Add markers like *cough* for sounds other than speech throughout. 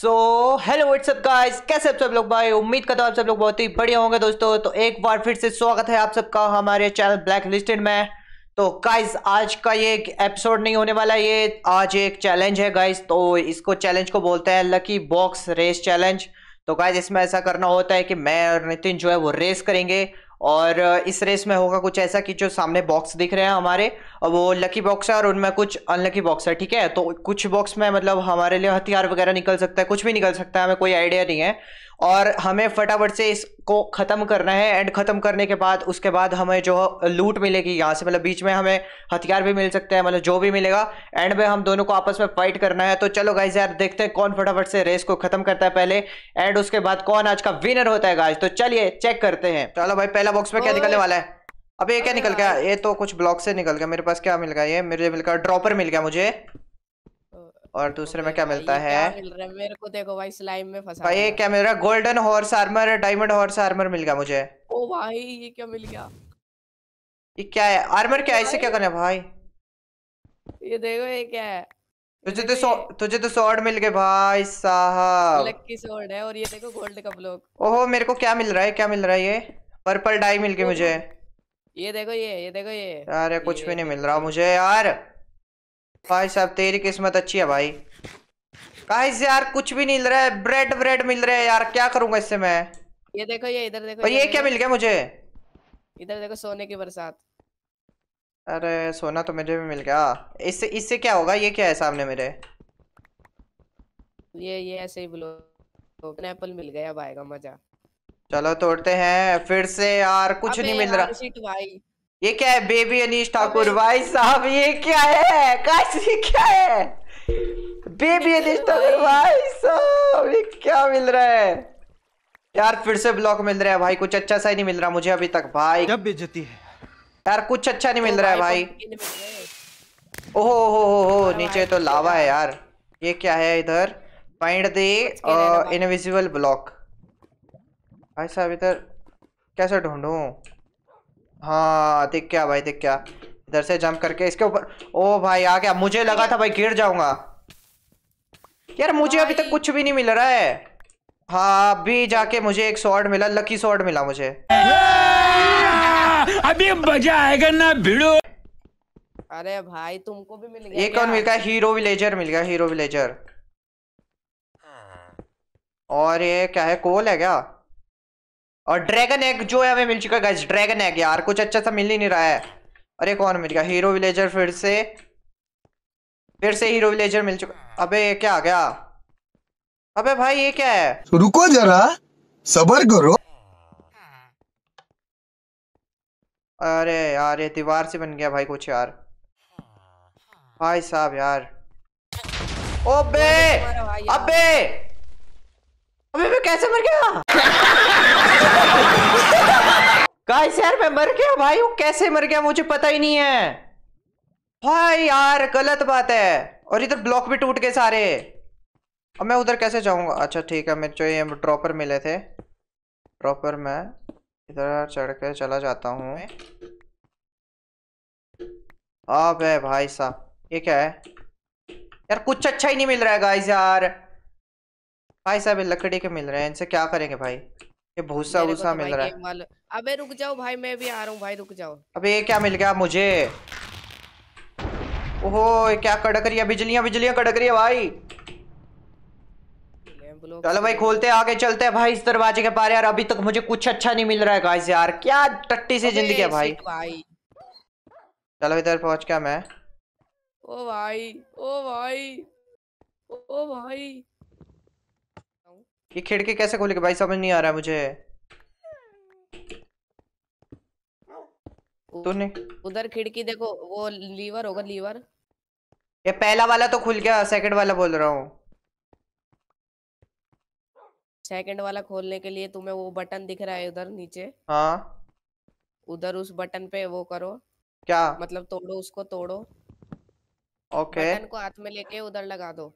so hello what's up guys कैसे आप सब लोग भाई उम्मीद करता हूँ आप सब लोग बहुत ही बढ़िया होंगे दोस्तों तो एक बार फिर से स्वागत है आप सबका हमारे चैनल ब्लैक लिस्टेड में तो गाइस आज का ये एक एपिसोड नहीं होने वाला ये आज एक चैलेंज है गाइस तो इसको चैलेंज को बोलते हैं लकी बॉक्स रेस चैलेंज तो गाइज इसमें ऐसा करना होता है कि मैं और नितिन जो है वो रेस करेंगे और इस रेस में होगा कुछ ऐसा कि जो सामने बॉक्स दिख रहे हैं हमारे वो लकी बॉक्स है और उनमें कुछ अनलकी बॉक्स है ठीक है तो कुछ बॉक्स में मतलब हमारे लिए हथियार वगैरह निकल सकता है कुछ भी निकल सकता है हमें कोई आइडिया नहीं है और हमें फटाफट से इसको ख़त्म करना है एंड ख़त्म करने के बाद उसके बाद हमें जो लूट मिलेगी यहाँ से मतलब बीच में हमें हथियार भी मिल सकते हैं मतलब जो भी मिलेगा एंड में हम दोनों को आपस में फाइट करना है तो चलो गाइज यार देखते हैं कौन फटाफट से रेस को ख़त्म करता है पहले एंड उसके बाद कौन आज का विनर होता है गाइज तो चलिए चेक करते हैं चलो भाई पहला बॉक्स में क्या निकलने वाला है अब ये क्या निकल गया ये तो कुछ ब्लॉक से निकल गया मेरे पास क्या मिल गया ये मेरे मिल गया ड्रॉपर मिल गया मुझे और दूसरे में क्या मिलता है मेरे को देखो भाई golden horse armour diamond horse armour मिल गया मुझे ओ भाई ये क्या मिल गया ये क्या है आर्मर क्या है इससे क्या करना है भाई ये देखो ये क्या है तुझे तो सो, तुझे तो स्वॉर्ड मिल गए भाई साहब लकी स्वॉर्ड है और ये देखो गोल्ड का ब्लॉक ओहो मेरे को क्या मिल रहा है क्या मिल रहा है ये पर्पल डाई मिल गई मुझे ये देखो ये ये देखो ये अरे कुछ ये, भी नहीं मिल रहा मुझे यार भाई साहब तेरी किस्मत अच्छी है भाई गाइस यार कुछ भी नहीं मिल रहा है ब्रेड ब्रेड मिल रहा है यार क्या करूंगा इससे मैं ये देखो ये इधर देखो और ये, ये क्या मिल गया मुझे इधर देखो सोने की बरसात अरे सोना तो मुझे भी मिल गया इससे इससे क्या होगा ये क्या है सामने मेरे ये ये ऐसे ही ब्लो एप्पल मिल गया भाई मजा चलो तोड़ते हैं फिर से यार कुछ नहीं मिल रहा ये क्या है बेबी अनिश ठाकुर भाई साहब ये क्या है काशी क्या है बेबी अनिश ठाकुर भाई साहब ये क्या मिल रहा है यार फिर से ब्लॉक मिल रहा है भाई कुछ अच्छा सा ही नहीं मिल रहा मुझे अभी तक भाई जब बेजती है यार कुछ अच्छा नहीं मिल रहा है तो भाई ओहो हो हो हो नीचे तो लावा है यार ये क्या है इधर फाइंड दे इनविजिबल ब्लॉक भाई साहब इधर कैसे ढूंढूं हाँ देख क्या भाई देख क्या इधर से जंप करके इसके ऊपर ओ भाई आ गया मुझे लगा था भाई गिर जाऊंगा यार मुझे अभी तक कुछ भी नहीं मिल रहा है हाँ अभी जाके मुझे एक शॉर्ट मिला लकी शॉर्ट मिला मुझे *laughs* अभी मजा आएगा ना भिड़ो अरे भाई तुमको भी मिल गया एक कौन मिल गया हीरो विलेजर मिल गया हीरो विलेजर और ये क्या है कोल है क्या और ड्रैगन एग जो है हमें मिल चुका है ड्रैगन एग यार कुछ अच्छा सा मिल ही नहीं रहा है अरे कौन मिल गया हीरो विलेजर फिर से फिर से हीरो विलेजर मिल चुका अबे ये क्या आ गया अबे भाई ये क्या है तो रुको जरा सबर करो अरे यार ये दीवार से बन गया भाई कुछ यार भाई साहब यार ओबे अबे अबे मैं कैसे मर गया गाइस यार मैं मर गया भाई वो कैसे मर गया मुझे पता ही नहीं है भाई यार गलत बात है और इधर ब्लॉक भी टूट गए सारे अब मैं उधर कैसे जाऊंगा अच्छा ठीक है मेरे जो ये ड्रॉपर मिले थे ड्रॉपर मैं इधर चढ़ के चला जाता हूँ अब भाई साहब ये क्या है यार कुछ अच्छा ही नहीं मिल रहा है गाइस यार भाई साहब लकड़ी के मिल रहे हैं इनसे क्या करेंगे भाई ये भूसा भूसा तो मिल रहा है अबे रुक जाओ भाई मैं भी आ रहा हूँ भाई रुक जाओ अबे ये क्या मिल गया मुझे ओहो क्या कड़क रही है बिजलियां बिजलियां कड़क रही है भाई चलो भाई खोलते हैं आगे चलते हैं भाई इस दरवाजे के पार यार अभी तक मुझे कुछ अच्छा नहीं मिल रहा है गाइस यार क्या टट्टी सी जिंदगी है भाई चलो इधर पहुंच गया मैं ओ भाई ओ भाई ओ भाई ये खिड़की कैसे खोलेगी भाई समझ नहीं आ रहा मुझे तूने उधर खिड़की देखो वो लीवर होगा लीवर ये पहला वाला तो खुल गया सेकंड वाला बोल रहा हूँ सेकंड वाला खोलने के लिए तुम्हें वो बटन दिख रहा है उधर नीचे हाँ उधर उस बटन पे वो करो क्या मतलब तोड़ो उसको तोड़ो ओके बटन को हाथ में लेके उधर लगा दो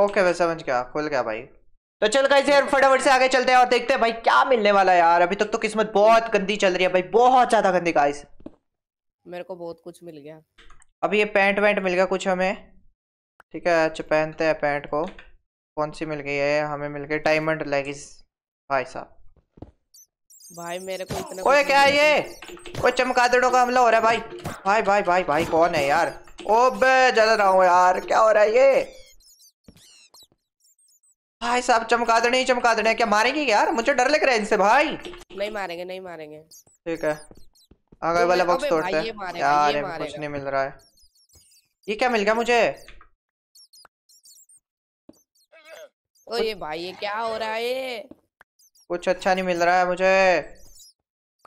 ओके भाई समझ गया खुल गया भाई तो चल गाइस यार फटाफट से आगे चलते हैं और देखते हैं भाई क्या मिलने वाला है यार अभी तक तो किस्मत बहुत गंदी चल रही है भाई बहुत ज्यादा गंदी गाइस मेरे को बहुत कुछ मिल गया अभी ये पैंट वैंट मिल गया कुछ हमें ठीक है अच्छा पहनते हैं पैंट को कौन सी मिल गई है हमें मिल गई डायमंड लेगिस भाई साहब भाई मेरे को इतना ओए क्या है ये ओए चमकादड़ों का हमला हो रहा है भाई भाई भाई भाई भाई, भाई कौन है यार ओबे जल रहा हूँ यार क्या हो रहा है ये भाई साहब चमका देने ही चमका देने क्या मारेंगे यार मुझे डर लग रहा है इनसे भाई नहीं मारेंगे नहीं मारेंगे ठीक है आगे तो वाला बॉक्स तोड़ते हैं यार कुछ नहीं मिल रहा है ये क्या मिल गया मुझे ओ ये भाई ये क्या हो रहा है कुछ अच्छा नहीं मिल रहा है मुझे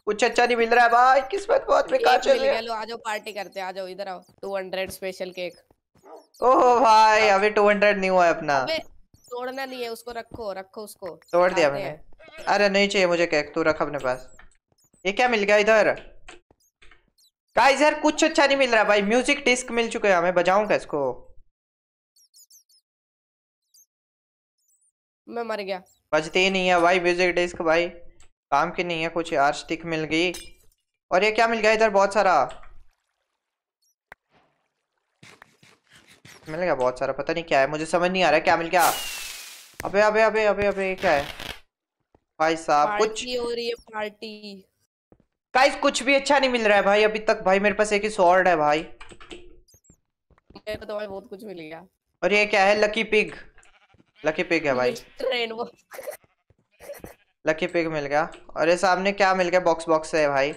कुछ अच्छा नहीं मिल रहा है भाई किस्मत बहुत बेकार चल रही है लो आ जाओ पार्टी करते हैं आ जाओ इधर आओ 200 स्पेशल केक ओहो भाई अभी 200 नहीं हुआ है अपना अबे तोड़ना नहीं है उसको रखो रखो उसको तोड़ दिया मैंने अरे नहीं चाहिए मुझे केक तू रख अपने पास ये क्या मिल गया इधर गाइस यार कुछ अच्छा नहीं मिल रहा भाई म्यूजिक डिस्क मिल चुके हैं हमें बजाऊंगा इसको मैं मर गया बजते ही नहीं है भाई म्यूजिक डिस्क भाई काम की नहीं है कुछ यार स्टिक मिल गई और ये क्या मिल गया इधर बहुत सारा मिल गया बहुत सारा पता नहीं क्या है मुझे समझ नहीं आ रहा क्या मिल गया अबे अबे अबे अबे अबे क्या है भाई साहब कुछ हो रही है पार्टी गाइस कुछ भी अच्छा नहीं मिल रहा है भाई अभी तक भाई मेरे पास एक ही स्वॉर्ड है भाई मेरे को तो भाई बहुत कुछ मिल गया और ये क्या है लकी पिग लकी पिग है भाई ट्रेन वो लकी पिग मिल गया अरे सामने क्या मिल गया बॉक्स बॉक्स है भाई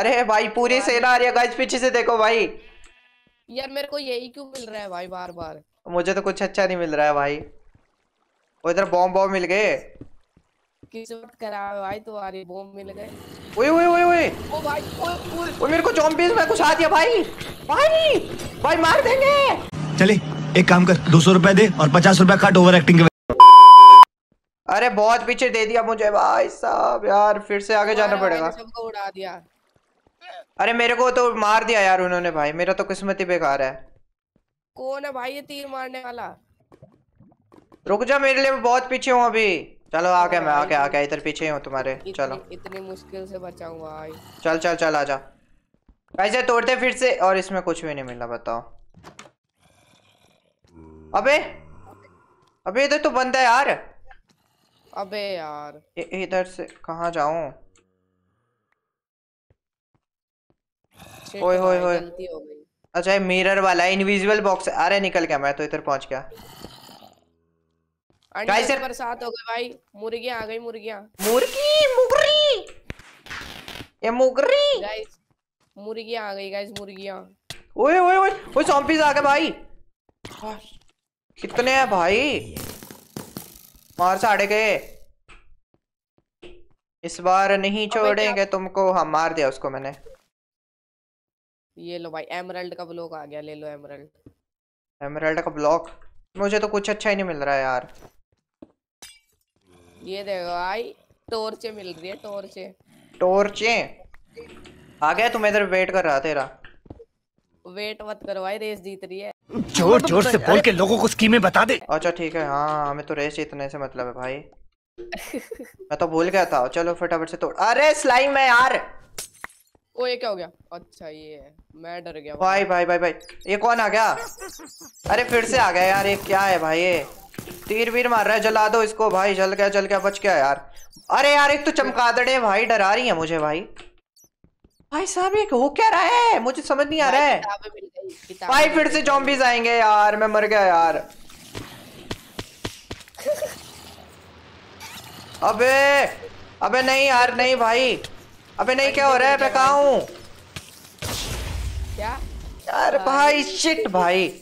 अरे भाई पूरी सेना आ रही है गाइस पीछे से देखो भाई यार मेरे को यही क्यों मिल रहा है भाई बार बार मुझे तो कुछ अच्छा नहीं मिल रहा है भाई वो इधर बॉम बॉम मिल गए किसवट करा भाई तुम्हारे बॉम मिल गए ओए ओए ओए ओए ओ भाई ओए ओए मेरे को जॉम्बीज में कुछ आ दिया भाई भाई भाई मार देंगे चले एक काम कर दो सौ रुपए दे और पचास रुपए कट ओवर एक्टिंग के अरे बहुत पीछे दे दिया मुझे भाई साहब यार फिर से आगे जाना पड़ेगा सबको उड़ा दिया अरे मेरे को तो मार दिया यार उन्होंने भाई मेरा तो किस्मत ही बेकार है कौन है भाई ये तीर मारने वाला रुक जा मेरे लिए बहुत पीछे हूँ अभी चलो आ गया मैं आ गया आ गया इधर पीछे हूँ तुम्हारे इतनी, चलो इतनी मुश्किल से बचा हुआ भाई चल चल चल आ जा ऐसे तोड़ते फिर से और इसमें कुछ भी नहीं मिला बताओ अबे अबे इधर तो बंदा है यार अबे यार इधर से कहा जाऊं ओए होए होए अच्छा मिरर वाला इनविजिबल बॉक्स अरे निकल गया मैं तो इधर पहुंच गया बरसात हो गई भाई मुर्गियां आ गई मुर्गियां मुर्गी मुगरी ये मुगरी गाइस मुर्गियां आ गई गाइस मुर्गियां ओए ओए ओए ओए जॉम्बीज आ गए भाई कितने हैं भाई मार साड़े गए इस बार नहीं छोड़ेंगे तुमको हाँ मार दिया उसको मैंने ये लो भाई एमराल्ड का ब्लॉक आ गया ले लो एमराल्ड एमराल्ड का ब्लॉक मुझे तो कुछ अच्छा ही नहीं मिल रहा है यार ये देखो भाई टोर्चे मिल रही है टोर्चे टोर्चे आ गया तुम इधर वेट कर रहा तेरा वेट मत करो भाई रेस जीत रही है जोर जोर से बोल के लोगों को स्कीमें बता दे अच्छा ठीक है हाँ हमें तो रेस जीतने से मतलब है भाई मैं तो भूल गया था चलो फटाफट से तोड़ अरे स्लाइम है यार ओ ये क्या हो गया अच्छा ये है मैं डर गया भाई भाई भाई भाई ये कौन आ गया अरे फिर से आ गया यार ये क्या है भाई ये तीर वीर मार रहा है जला दो इसको भाई जल गया जल गया बच गया यार अरे यार एक तो चमकादड़े भाई डरा रही है मुझे भाई भाई साहब ये हो क्या रहा है मुझे समझ नहीं आ रहा है भाई फिर से जॉम्बीज आएंगे यार मैं मर गया यार अबे अबे नहीं यार नहीं भाई अबे नहीं क्या हो रहा है मैं कहा यार भाई शिट भाई *laughs*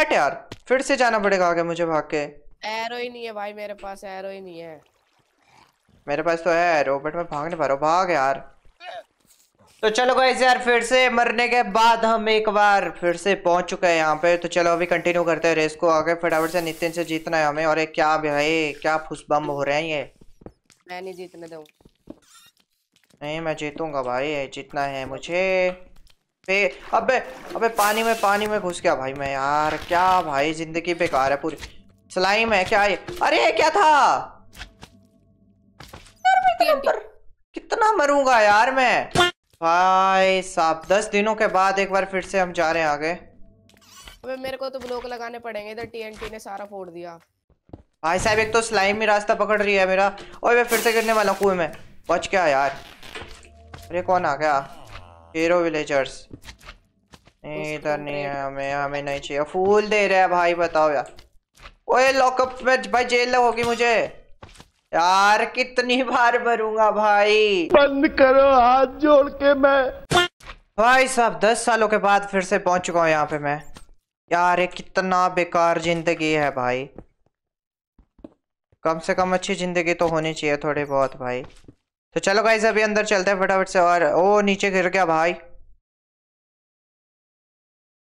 हट यार फिर से जाना पड़ेगा आगे मुझे भाग के एरो ही नहीं है भाई मेरे पास एरो ही नहीं है मेरे पास तो है एरो बट मैं भाग नहीं पा रहा हूँ भाग यार तो चलो गाइस यार फिर से मरने के बाद हम एक बार फिर से पहुंच चुके हैं यहाँ पे तो चलो अभी कंटिन्यू करते हैं रेस को आगे फटाफट से नितिन से जीतना है हमें और एक क्या भाई क्या फुसबम हो रहे हैं ये मैं नहीं जीतने दूँ नहीं मैं जीतूंगा भाई जीतना है मुझे अबे अबे अबे पानी में पानी में घुस गया भाई मैं यार क्या भाई जिंदगी बेकार है पूरी स्लाइम है क्या ये अरे क्या था यार कितना मरूंगा यार मैं भाई साहब दस दिनों के बाद एक बार फिर से हम जा रहे हैं आगे अबे मेरे को तो ब्लॉक लगाने पड़ेंगे इधर टीएनटी ने सारा फोड़ दिया भाई साहब एक तो स्लाइम ही रास्ता पकड़ रही है मेरा और मैं फिर से गिरने वाला कुएं में बच गया यार अरे कौन आ गया हीरो विलेजर्स नहीं इधर नहीं है हमें हमें नहीं चाहिए फूल दे रहे हैं भाई बताओ यार ओए लॉकअप में भाई जेल लगोगी मुझे यार कितनी बार भरूंगा भाई बंद करो हाथ जोड़ के मैं भाई साहब दस सालों के बाद फिर से पहुंच चुका हूँ यहाँ पे मैं यार ये कितना बेकार जिंदगी है भाई कम से कम अच्छी जिंदगी तो होनी चाहिए थोड़ी बहुत भाई तो चलो गाइज अभी अंदर चलते हैं फटाफट से और ओ नीचे गिर गया भाई